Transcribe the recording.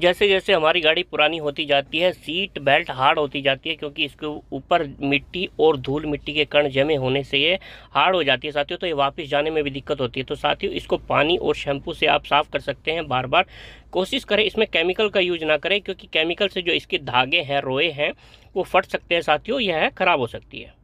जैसे जैसे हमारी गाड़ी पुरानी होती जाती है सीट बेल्ट हार्ड होती जाती है क्योंकि इसके ऊपर मिट्टी और धूल मिट्टी के कण जमे होने से ये हार्ड हो जाती है साथियों तो ये वापस जाने में भी दिक्कत होती है तो साथियों इसको पानी और शैम्पू से आप साफ़ कर सकते हैं बार बार कोशिश करें इसमें केमिकल का यूज ना करें क्योंकि केमिकल से जो इसके धागे हैं रोए हैं वो फट सकते हैं साथियों यह है, ख़राब हो सकती है